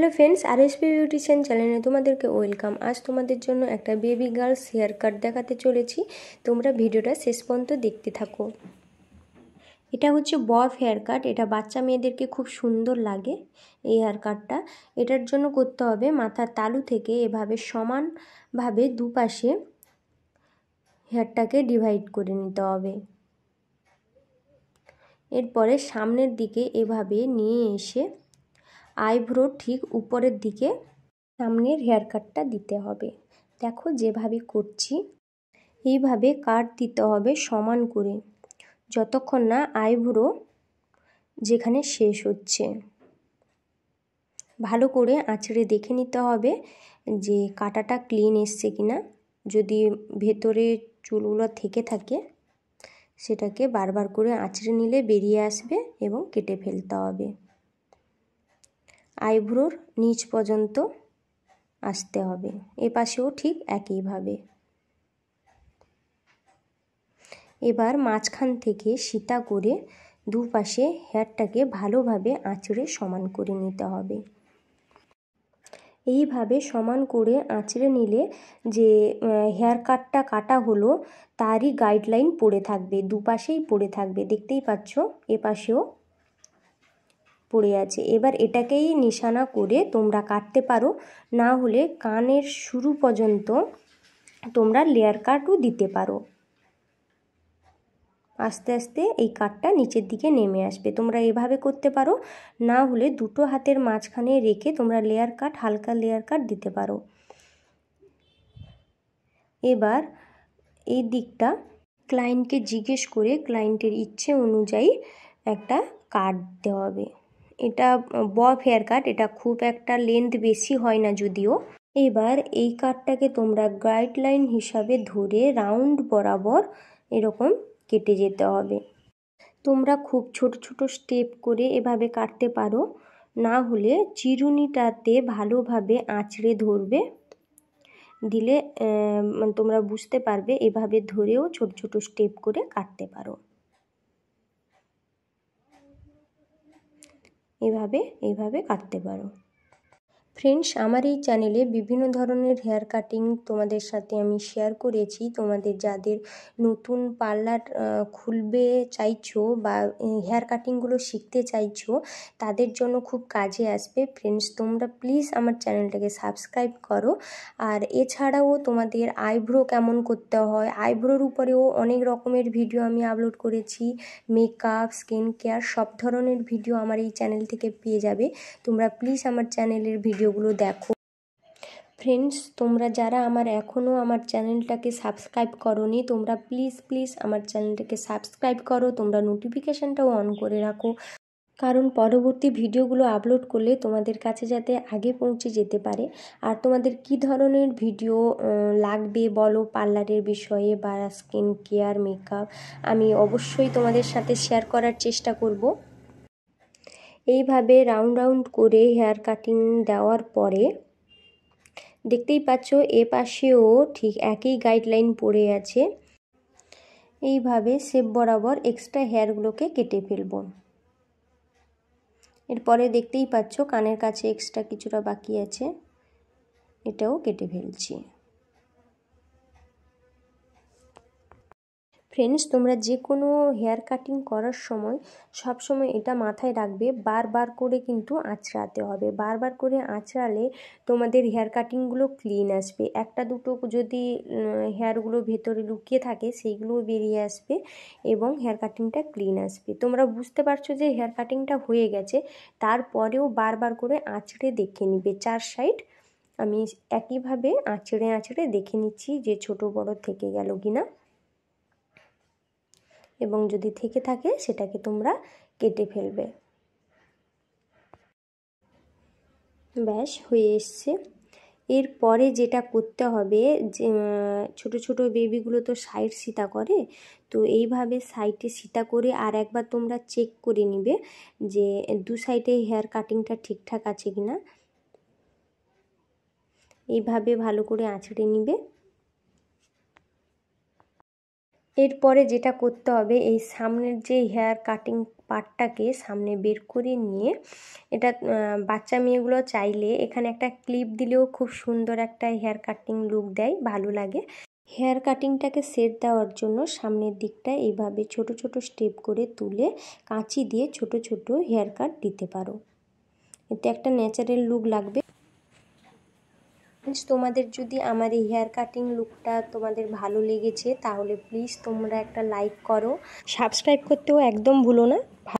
hello friends আর SP beautician চ্যানেলে তোমাদেরকে ওয়েলকাম আজ তোমাদের জন্য একটা বেবি গার্লস হেয়ার কাট দেখাতে চলেছি তোমরা ভিডিওটা শেষ পর্যন্ত দেখতে থাকো এটা হচ্ছে বফ হেয়ার কাট এটা বাচ্চা মেয়েদেরকে খুব সুন্দর লাগে এই হেয়ার কাটটা এটার জন্য করতে হবে মাথার তালু থেকে এভাবে সমানভাবে দুপাশে হেয়ারটাকে ডিভাইড করে নিতে হবে এরপরে সামনের দিকে এভাবে নিয়ে এসে আইব্রো ঠিক উপরের দিকে সামনের হেয়ার কাটটা দিতে হবে দেখো যেভাবে করছি এইভাবে কাট দিতে হবে সমান করে যতক্ষণ না আইব্রো যেখানে শেষ হচ্ছে ভালো করে আঁচড়ে দেখে নিতে হবে যে কাটাটা ক্লিন এসছে কিনা যদি ভেতরে চুলগুলো থেকে থাকে সেটাকে বারবার করে আঁচড়ে নিলে বেরিয়ে আসবে এবং কেটে ফেলতে হবে আইব্রোর নিচ পর্যন্ত আসতে হবে এ পাশেও ঠিক একইভাবে এবার মাঝখান থেকে সীতা করে দুপাশে হেয়ারটাকে ভালোভাবে আঁচড়ে সমান করে নিতে হবে এইভাবে সমান করে আঁচড়ে নিলে যে হেয়ার কাটটা কাটা হলো তারই গাইডলাইন পড়ে থাকবে দুপাশেই পড়ে থাকবে দেখতেই পাচ্ছ এ পাশেও পড়ে আছে এবার এটাকেই নিশানা করে তোমরা কাটতে পারো না হলে কানের শুরু পর্যন্ত তোমরা লেয়ার কাটও দিতে পারো আস্তে আস্তে এই কাঠটা নিচের দিকে নেমে আসবে তোমরা এভাবে করতে পারো না হলে দুটো হাতের মাঝখানে রেখে তোমরা লেয়ার কাট হালকা লেয়ার কাট দিতে পারো এবার এই দিকটা ক্লায়েন্টকে জিজ্ঞেস করে ক্লায়েন্টের ইচ্ছে অনুযায়ী একটা কাট দিতে হবে এটা বফ হেয়ার কাট এটা খুব একটা লেন্থ বেশি হয় না যদিও এবার এই কাটটাকে তোমরা গাইডলাইন হিসাবে ধরে রাউন্ড বরাবর এরকম কেটে যেতে হবে তোমরা খুব ছোট ছোট স্টেপ করে এভাবে কাটতে পারো না হলে চিরুনিটাতে ভালোভাবে আঁচড়ে ধরবে দিলে মানে তোমরা বুঝতে পারবে এভাবে ধরেও ছোট ছোট স্টেপ করে কাটতে পারো এভাবে এইভাবে কাটতে পারো ফ্রেন্ডস আমার এই চ্যানেলে বিভিন্ন ধরনের হেয়ার কাটিং তোমাদের সাথে আমি শেয়ার করেছি তোমাদের যাদের নতুন পার্লার খুলবে চাইছো বা হেয়ার কাটিংগুলো শিখতে চাইছো তাদের জন্য খুব কাজে আসবে ফ্রেন্ডস তোমরা প্লিজ আমার চ্যানেলটাকে সাবস্ক্রাইব করো আর এছাড়াও তোমাদের আইব্রো কেমন করতে হয় আইব্রোর উপরেও অনেক রকমের ভিডিও আমি আপলোড করেছি মেকআপ স্কিন কেয়ার সব ধরনের ভিডিও আমার এই চ্যানেল থেকে পেয়ে যাবে তোমরা প্লিজ আমার চ্যানেলের ভিডিও ভিডিওগুলো দেখো ফ্রেন্ডস তোমরা যারা আমার এখনও আমার চ্যানেলটাকে সাবস্ক্রাইব করনি তোমরা প্লিজ প্লিজ আমার চ্যানেলটাকে সাবস্ক্রাইব করো তোমরা নোটিফিকেশানটাও অন করে রাখো কারণ পরবর্তী ভিডিওগুলো আপলোড করলে তোমাদের কাছে যাতে আগে পৌঁছে যেতে পারে আর তোমাদের কি ধরনের ভিডিও লাগবে বলো পার্লারের বিষয়ে বা স্কিন কেয়ার মেকআপ আমি অবশ্যই তোমাদের সাথে শেয়ার করার চেষ্টা করব এইভাবে রাউন্ড রাউন্ড করে হেয়ার কাটিং দেওয়ার পরে দেখতেই পাচ্ছ এ পাশেও ঠিক একই গাইডলাইন পড়ে আছে এইভাবে সেপ বরাবর এক্সট্রা হেয়ারগুলোকে কেটে ফেলব এরপরে দেখতেই পাচ্ছ কানের কাছে এক্সট্রা কিছুটা বাকি আছে এটাও কেটে ফেলছি ফ্রেন্ডস তোমরা যে কোনো হেয়ার কাটিং করার সময় সব সময় এটা মাথায় রাখবে বারবার করে কিন্তু আঁচড়াতে হবে বারবার করে আঁচড়ালে তোমাদের হেয়ার কাটিংগুলো ক্লিন আসবে একটা দুটো যদি হেয়ারগুলো ভেতরে লুকিয়ে থাকে সেইগুলোও বেরিয়ে আসবে এবং হেয়ার কাটিংটা ক্লিন আসবে তোমরা বুঝতে পারছো যে হেয়ার কাটিংটা হয়ে গেছে তারপরেও বারবার করে আঁচড়ে দেখে নিবে চার সাইড আমি একইভাবে আঁচড়ে আঁচড়ে দেখে নিচ্ছি যে ছোট বড় থেকে গেল কিনা এবং যদি থেকে থাকে সেটাকে তোমরা কেটে ফেলবে ব্যাস হয়ে এসছে এরপরে যেটা করতে হবে যে ছোটো ছোটো বেবিগুলো তো সাইড সিতা করে তো এইভাবে সাইডে সিতা করে আর একবার তোমরা চেক করে নিবে যে দু সাইডে হেয়ার কাটিংটা ঠিকঠাক আছে কি না এইভাবে ভালো করে আঁচড়ে নিবে এরপরে যেটা করতে হবে এই সামনের যে হেয়ার কাটিং পার্টটাকে সামনে বের করে নিয়ে এটা বাচ্চা মেয়েগুলো চাইলে এখানে একটা ক্লিপ দিলেও খুব সুন্দর একটা হেয়ার কাটিং লুক দেয় ভালো লাগে হেয়ার কাটিংটাকে সেট দেওয়ার জন্য সামনের দিকটা এইভাবে ছোট ছোট স্টেপ করে তুলে কাঁচি দিয়ে ছোট ছোট হেয়ার কাট দিতে পারো এতে একটা ন্যাচারাল লুক লাগবে ফ্রেন্ডস তোমাদের যদি আমার এই হেয়ার কাটিং লুকটা তোমাদের ভালো লেগেছে তাহলে প্লিজ তোমরা একটা লাইক করো সাবস্ক্রাইব করতেও একদম ভুলো না